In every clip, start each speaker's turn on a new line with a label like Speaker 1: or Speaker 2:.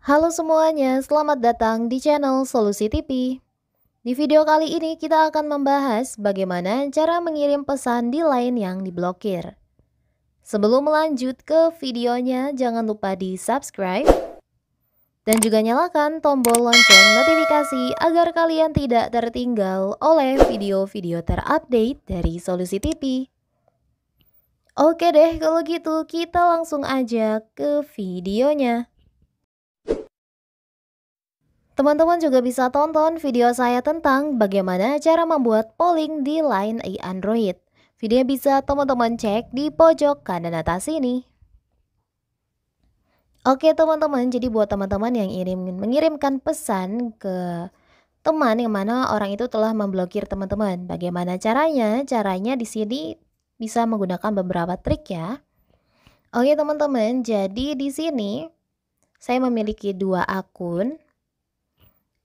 Speaker 1: Halo semuanya, selamat datang di channel Solusi TV. Di video kali ini kita akan membahas bagaimana cara mengirim pesan di line yang diblokir. Sebelum lanjut ke videonya, jangan lupa di subscribe dan juga nyalakan tombol lonceng notifikasi agar kalian tidak tertinggal oleh video-video terupdate dari Solusi TV. Oke deh, kalau gitu kita langsung aja ke videonya. Teman-teman juga bisa tonton video saya tentang bagaimana cara membuat polling di line AI Android. Video bisa teman-teman cek di pojok kanan atas ini. Oke teman-teman, jadi buat teman-teman yang ingin mengirimkan pesan ke teman yang mana orang itu telah memblokir teman-teman. Bagaimana caranya? Caranya di sini bisa menggunakan beberapa trik ya. Oke teman-teman, jadi di sini saya memiliki dua akun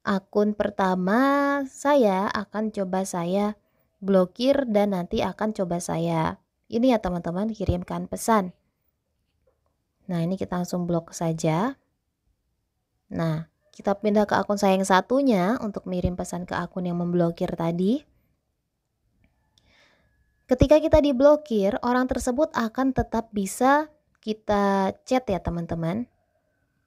Speaker 1: akun pertama saya akan coba saya blokir dan nanti akan coba saya ini ya teman-teman kirimkan pesan nah ini kita langsung blok saja nah kita pindah ke akun saya yang satunya untuk mirim pesan ke akun yang memblokir tadi ketika kita diblokir orang tersebut akan tetap bisa kita chat ya teman-teman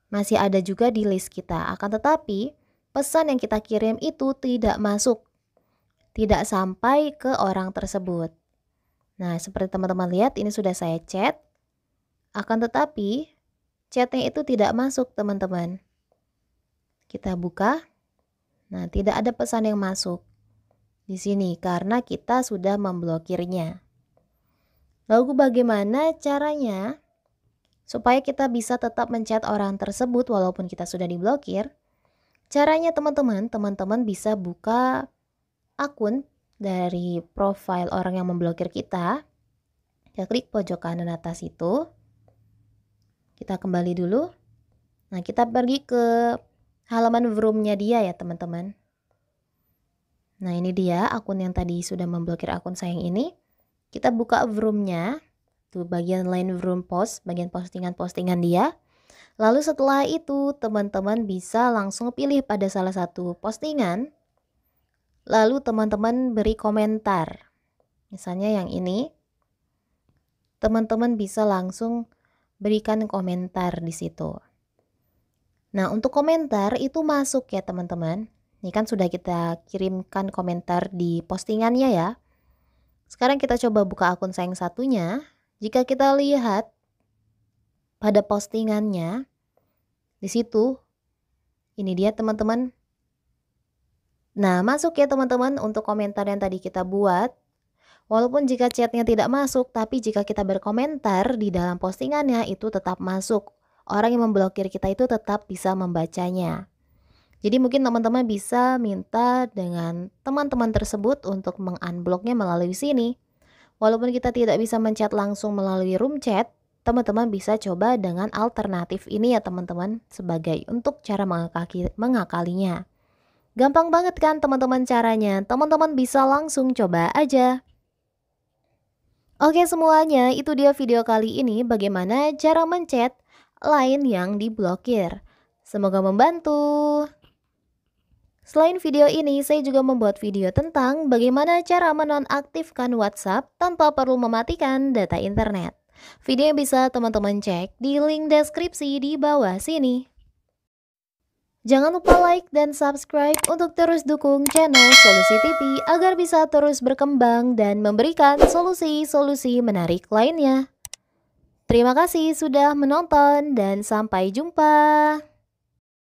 Speaker 1: masih ada juga di list kita akan tetapi pesan yang kita kirim itu tidak masuk, tidak sampai ke orang tersebut. Nah, seperti teman-teman lihat, ini sudah saya chat. Akan tetapi, chatnya itu tidak masuk, teman-teman. Kita buka. Nah, tidak ada pesan yang masuk di sini karena kita sudah memblokirnya. Lalu bagaimana caranya supaya kita bisa tetap mencet orang tersebut walaupun kita sudah diblokir? Caranya teman-teman, teman-teman bisa buka akun dari profil orang yang memblokir kita. Kita klik pojok kanan atas itu. Kita kembali dulu. Nah, kita pergi ke halaman vroomnya dia ya, teman-teman. Nah, ini dia akun yang tadi sudah memblokir akun saya yang ini. Kita buka vroomnya. Tuh bagian lain vroom post, bagian postingan-postingan dia. Lalu setelah itu, teman-teman bisa langsung pilih pada salah satu postingan. Lalu teman-teman beri komentar. Misalnya yang ini. Teman-teman bisa langsung berikan komentar di situ. Nah, untuk komentar itu masuk ya, teman-teman. Ini kan sudah kita kirimkan komentar di postingannya ya. Sekarang kita coba buka akun saya yang satunya. Jika kita lihat pada postingannya di situ ini dia teman-teman. Nah, masuk ya teman-teman untuk komentar yang tadi kita buat. Walaupun jika chatnya tidak masuk, tapi jika kita berkomentar di dalam postingannya itu tetap masuk. Orang yang memblokir kita itu tetap bisa membacanya. Jadi mungkin teman-teman bisa minta dengan teman-teman tersebut untuk mengunblocknya melalui sini. Walaupun kita tidak bisa mencat langsung melalui room chat, teman-teman bisa coba dengan alternatif ini ya teman-teman sebagai untuk cara mengakali, mengakalinya. Gampang banget kan teman-teman caranya, teman-teman bisa langsung coba aja. Oke semuanya, itu dia video kali ini bagaimana cara mencet line yang diblokir. Semoga membantu. Selain video ini, saya juga membuat video tentang bagaimana cara menonaktifkan WhatsApp tanpa perlu mematikan data internet. Video yang bisa teman-teman cek di link deskripsi di bawah sini. Jangan lupa like dan subscribe untuk terus dukung channel Solusi TV agar bisa terus berkembang dan memberikan solusi-solusi menarik lainnya. Terima kasih sudah menonton dan sampai jumpa.